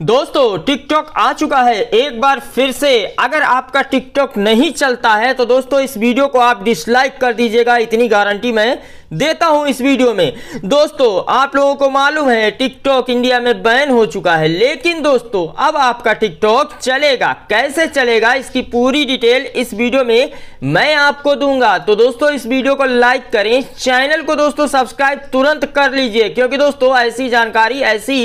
दोस्तों टिकटॉक आ चुका है एक बार फिर से अगर आपका टिकटॉक नहीं चलता है तो दोस्तों इस वीडियो को आप डिसलाइक कर दीजिएगा इतनी गारंटी मैं देता हूं इस वीडियो में दोस्तों आप लोगों को मालूम है टिकटॉक इंडिया में बैन हो चुका है लेकिन दोस्तों अब आपका टिकटॉक चलेगा कैसे चलेगा इसकी पूरी डिटेल इस वीडियो में मैं आपको दूंगा तो दोस्तों इस वीडियो को लाइक करें चैनल को दोस्तों सब्सक्राइब तुरंत कर लीजिए क्योंकि दोस्तों ऐसी जानकारी ऐसी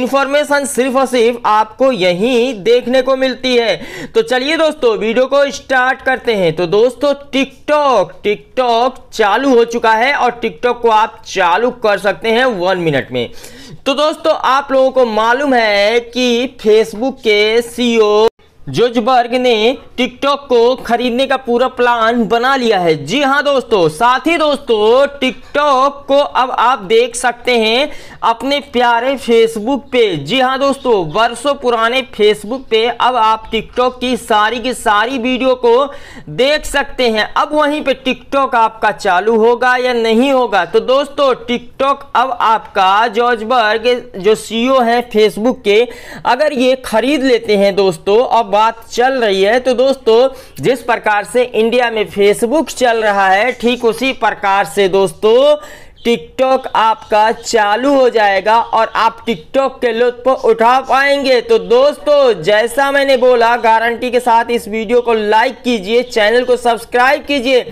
इंफॉर्मेशन सिर्फ और सिर्फ आपको यही देखने को मिलती है तो चलिए दोस्तों वीडियो को स्टार्ट करते हैं तो दोस्तों टिकटॉक टिकटॉक चालू हो चुका है और टिकटॉक को आप चालू कर सकते हैं वन मिनट में तो दोस्तों आप लोगों को मालूम है कि फेसबुक के सीईओ जोजबर्ग ने टिकटॉक को खरीदने का पूरा प्लान बना लिया है जी हाँ दोस्तों साथ ही दोस्तों टिकटॉक को अब आप देख सकते हैं अपने प्यारे फेसबुक पे जी हाँ दोस्तों वर्षों पुराने फेसबुक पे अब आप टिकटॉक की सारी की सारी वीडियो को देख सकते हैं अब वहीं पे टिकटॉक आपका चालू होगा या नहीं होगा तो दोस्तों टिकटॉक अब आपका जोजबर्ग जो सी है फेसबुक के अगर ये खरीद लेते हैं दोस्तों अब बात चल रही है तो दोस्तों जिस प्रकार से इंडिया में फेसबुक चल रहा है ठीक उसी प्रकार से दोस्तों टिकटॉक आपका चालू हो जाएगा और आप टिकटॉक के लुत्फ उठा पाएंगे तो दोस्तों जैसा मैंने बोला गारंटी के साथ इस वीडियो को लाइक कीजिए चैनल को सब्सक्राइब कीजिए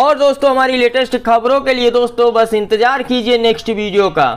और दोस्तों हमारी लेटेस्ट खबरों के लिए दोस्तों बस इंतज़ार कीजिए नेक्स्ट वीडियो का